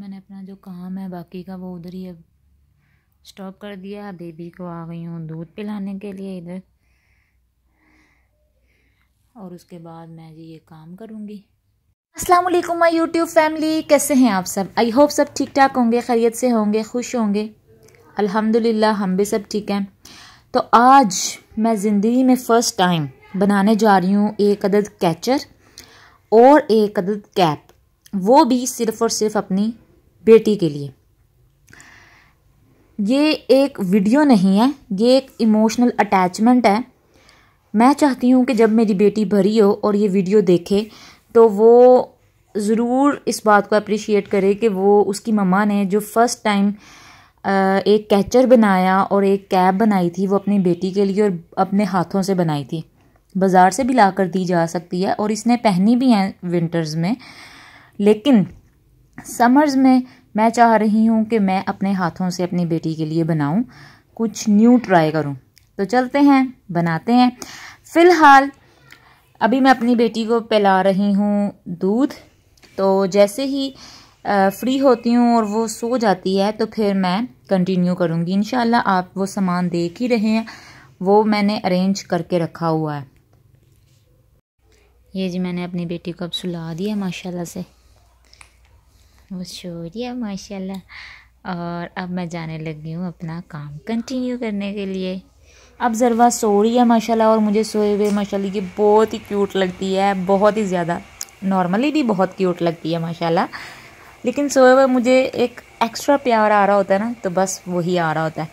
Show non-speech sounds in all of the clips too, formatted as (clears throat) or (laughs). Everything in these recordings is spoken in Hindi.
मैंने अपना जो काम है बाकी का वो उधर ही अब स्टॉप कर दिया बेबी को आ गई हूँ दूध पिलाने के लिए इधर और उसके बाद मैं जी ये काम करूँगी असलम माई यूट्यूब फैमिली कैसे हैं आप सब आई होप सब ठीक ठाक होंगे खैरियत से होंगे खुश होंगे अल्हम्दुलिल्लाह हम भी सब ठीक हैं तो आज मैं ज़िंदगी में फ़र्स्ट टाइम बनाने जा रही हूँ एक अदद कैचर और एक अदद कैप वो भी सिर्फ़ और सिर्फ अपनी बेटी के लिए ये एक वीडियो नहीं है ये एक इमोशनल अटैचमेंट है मैं चाहती हूँ कि जब मेरी बेटी भरी हो और ये वीडियो देखे तो वो ज़रूर इस बात को अप्रिशिएट करे कि वो उसकी ममा ने जो फ़र्स्ट टाइम एक कैचर बनाया और एक कैब बनाई थी वो अपनी बेटी के लिए और अपने हाथों से बनाई थी बाज़ार से भी ला कर दी जा सकती है और इसने पहनी भी हैं विंटर्स में लेकिन समर्स में मैं चाह रही हूँ कि मैं अपने हाथों से अपनी बेटी के लिए बनाऊँ कुछ न्यू ट्राई करूँ तो चलते हैं बनाते हैं फ़िलहाल अभी मैं अपनी बेटी को पिला रही हूँ दूध तो जैसे ही फ्री होती हूँ और वो सो जाती है तो फिर मैं कंटिन्यू करूँगी इन आप वो सामान देख ही रहे हैं वो मैंने अरेंज करके रखा हुआ है ये जी मैंने अपनी बेटी को अब सुला दिया माशाल्लाह से वो शोरिया माशाल्लाह और अब मैं जाने लगी हूँ अपना काम कंटिन्यू करने के लिए अब जरवा सो रही है माशाल्लाह और मुझे सोए हुए माशाल्लाह की बहुत ही क्यूट लगती है बहुत ही ज़्यादा नॉर्मली भी बहुत क्यूट लगती है माशाल्लाह लेकिन सोए हुए मुझे एक एक्स्ट्रा प्यार आ रहा होता है ना तो बस वही आ रहा होता है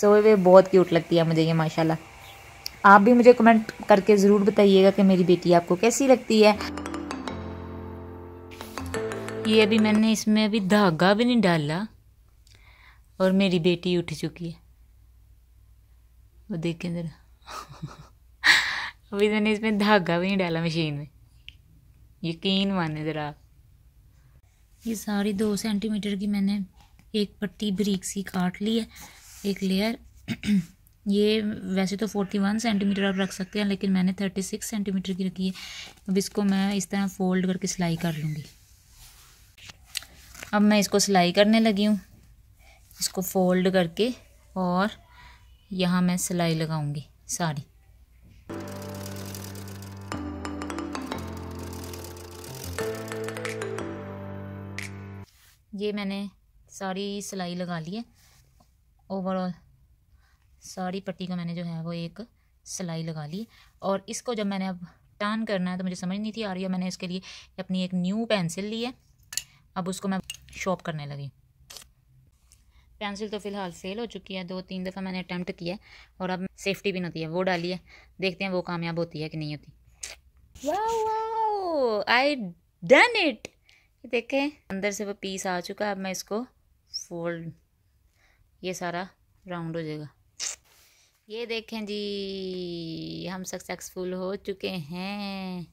सोए हुए बहुत क्यूट लगती है मुझे ये माशाल्लाह आप भी मुझे कमेंट करके ज़रूर बताइएगा कि मेरी बेटी आपको कैसी लगती है ये अभी मैंने इसमें अभी धागा भी नहीं डाला और मेरी बेटी उठ चुकी है वो देखें ज़रा अभी मैंने इसमें धागा भी नहीं डाला मशीन में यकीन माने ज़रा आप ये सारी दो सेंटीमीटर की मैंने एक पट्टी बरीक सी काट ली है एक लेयर ये वैसे तो फोर्टी वन सेंटीमीटर आप रख सकते हैं लेकिन मैंने थर्टी सिक्स सेंटीमीटर की रखी है अब इसको मैं इस तरह फोल्ड करके सिलाई कर लूँगी अब मैं इसको सिलाई करने लगी हूँ इसको फोल्ड करके और यहाँ मैं सिलाई लगाऊंगी साड़ी ये मैंने सारी सिलाई लगा ली है ओवरऑल सारी पट्टी को मैंने जो है वो एक सिलाई लगा ली और इसको जब मैंने अब टर्न करना है तो मुझे समझ नहीं थी आ रही है मैंने इसके लिए अपनी एक न्यू पेंसिल ली है अब उसको मैं शॉप करने लगी पेंसिल तो फ़िलहाल फेल हो चुकी है दो तीन दफ़ा मैंने अटैम्प्ट किया है और अब सेफ्टी भी नहीं होती है वो डाली है देखते हैं वो कामयाब होती है कि नहीं होती आई डन इट देखें अंदर से वो पीस आ चुका है अब मैं इसको फोल्ड ये सारा राउंड हो जाएगा ये देखें जी हम सक्सेसफुल हो चुके हैं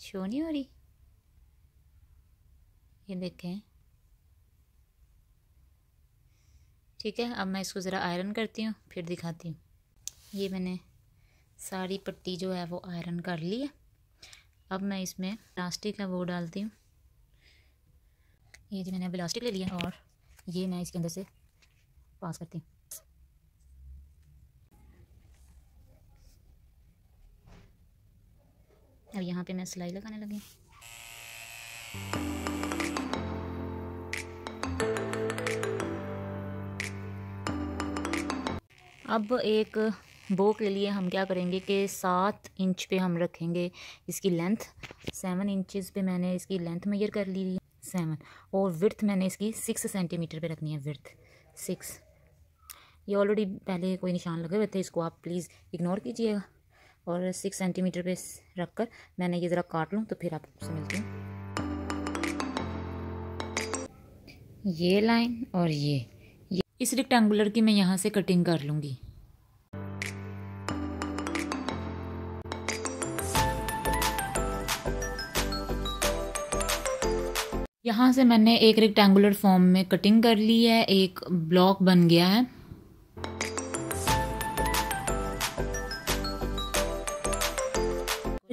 शो नहीं हो रही ये देखें ठीक है अब मैं इसको ज़रा आयरन करती हूँ फिर दिखाती हूँ ये मैंने सारी पट्टी जो है वो आयरन कर ली है अब मैं इसमें प्लास्टिक है वो डालती हूँ ये जी मैंने प्लास्टिक ले लिया और ये मैं इसके अंदर से पास करती हूँ अब यहाँ पे मैं सिलाई लगाने लगी अब एक बो के लिए हम क्या करेंगे कि सात इंच पे हम रखेंगे इसकी लेंथ सेवन इंचज़ पे मैंने इसकी लेंथ मेजर कर ली सेवन और विर्थ मैंने इसकी सिक्स सेंटीमीटर पे रखनी है विर्थ सिक्स ये ऑलरेडी पहले कोई निशान लगे हुए थे इसको आप प्लीज़ इग्नोर कीजिएगा और सिक्स सेंटीमीटर पे रख कर मैंने ये ज़रा काट लूँ तो फिर आपसे मिलते हैं ये लाइन और ये, ये इस रेक्टेंगुलर की मैं यहाँ से कटिंग कर लूँगी यहाँ से मैंने एक रेक्टेंगुलर फॉर्म में कटिंग कर ली है एक ब्लॉक बन गया है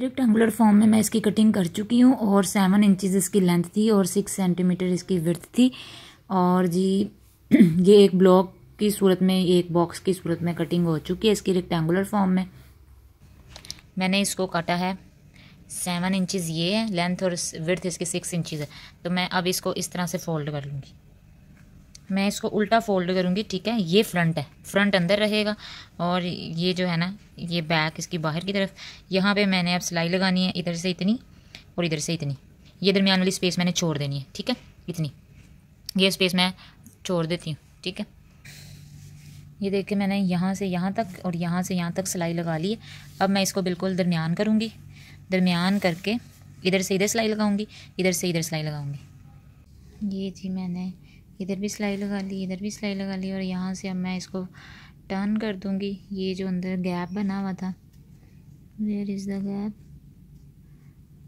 रेक्टेंगुलर फॉर्म में मैं इसकी कटिंग कर चुकी हूँ और सेवन इंचज़ इसकी लेंथ थी और सिक्स सेंटीमीटर इसकी विर्थ थी और जी (clears throat) ये एक ब्लॉक की सूरत में एक बॉक्स की सूरत में कटिंग हो चुकी है इसकी रेक्टेंगुलर फॉर्म में मैंने इसको काटा है सेवन इंचज़ ये है लेंथ और विर्थ इसकी सिक्स इंचज़ है तो मैं अब इसको इस तरह से फोल्ड कर लूँगी मैं इसको उल्टा फोल्ड करूँगी ठीक है ये फ्रंट है फ्रंट अंदर रहेगा और ये जो है ना ये बैक इसकी बाहर की तरफ यहाँ पे मैंने अब सिलाई लगानी है इधर से इतनी और इधर से इतनी ये दरमियान वाली स्पेस मैंने छोड़ देनी है ठीक है इतनी ये स्पेस मैं छोड़ देती हूँ ठीक है ये देख के मैंने यहाँ से यहाँ तक और यहाँ से यहाँ तक सिलाई लगा ली है अब मैं इसको बिल्कुल दरमियान करूँगी दरमियान करके इधर से इधर सिलाई लगाऊंगी इधर से इधर सिलाई लगाऊंगी ये जी मैंने इधर भी सिलाई लगा ली इधर भी सिलाई लगा ली और यहाँ से अब मैं इसको टर्न कर दूँगी ये जो अंदर गैप बना हुआ था वेयर इज़ द गैप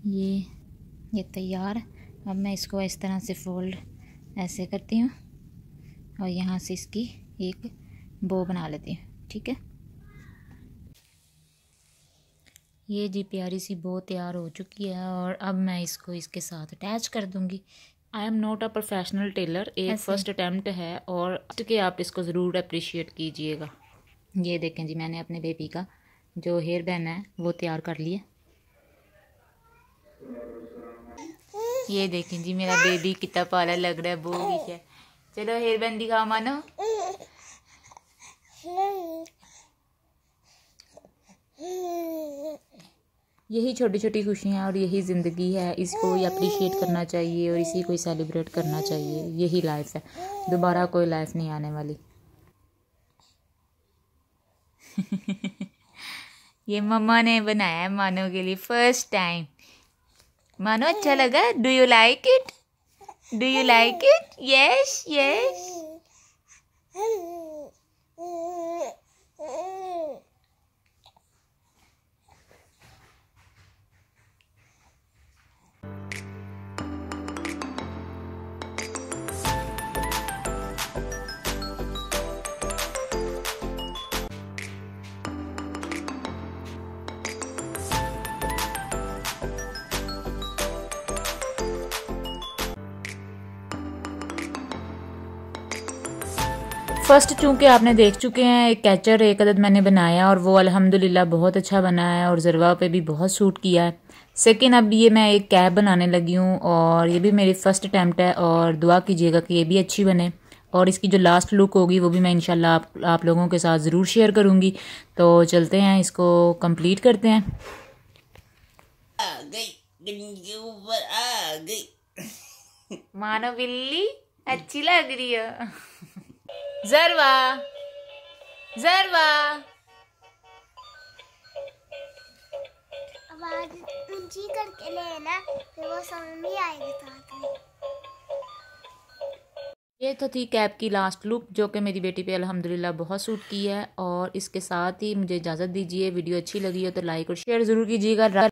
ये ये तैयार अब मैं इसको इस तरह से फोल्ड ऐसे करती हूँ और यहाँ से इसकी एक बो बना लेती हूँ ठीक है ये जी प्यारी सी बो तैयार हो चुकी है और अब मैं इसको इसके साथ अटैच कर दूँगी I am not a professional tailor एक फर्स्ट अटैम्प्ट है और के आप इसको ज़रूर अप्रिशिएट कीजिएगा ये देखें जी मैंने अपने बेबी का जो हेयर बैंड है वो तैयार कर लिया ये देखें जी मेरा बेबी कितना पाला लग रहा है बो ठीक है चलो हेयर बैंड दिखाओ मानो यही छोटी छोटी खुशियाँ और यही ज़िंदगी है इसको अप्रिशिएट करना चाहिए और इसी को सेलिब्रेट करना चाहिए यही लाइफ है दोबारा कोई लाइफ नहीं आने वाली (laughs) ये मम्मा ने बनाया है मानो के लिए फर्स्ट टाइम मानो अच्छा लगा do you like it do you like it yes yes first चूंकि आपने देख चुके हैं एक कैचर एक अदद मैंने बनाया और वो अल्हम्दुलिल्लाह बहुत अच्छा बना है और ज़रवा पे भी बहुत सूट किया है सेकेंड अब ये मैं एक कैब बनाने लगी हूँ और ये भी मेरी फ़र्स्ट अटैम्प्ट है और दुआ कीजिएगा कि ये भी अच्छी बने और इसकी जो लास्ट लुक होगी वो भी मैं इनशाला आप, आप लोगों के साथ ज़रूर शेयर करूँगी तो चलते हैं इसको कंप्लीट करते हैं मानो बिल्ली अच्छी लग रही है जरवा जरवा आवाज ऊंची करके लेना फिर वो समझ में आएगी तो ये तो थी कैब की लास्ट लुक जो कि मेरी बेटी पे अल्हम्दुलिल्लाह बहुत सूट की है और इसके साथ ही मुझे इजाज़त दीजिए वीडियो अच्छी लगी हो तो लाइक और शेयर ज़रूर कीजिएगा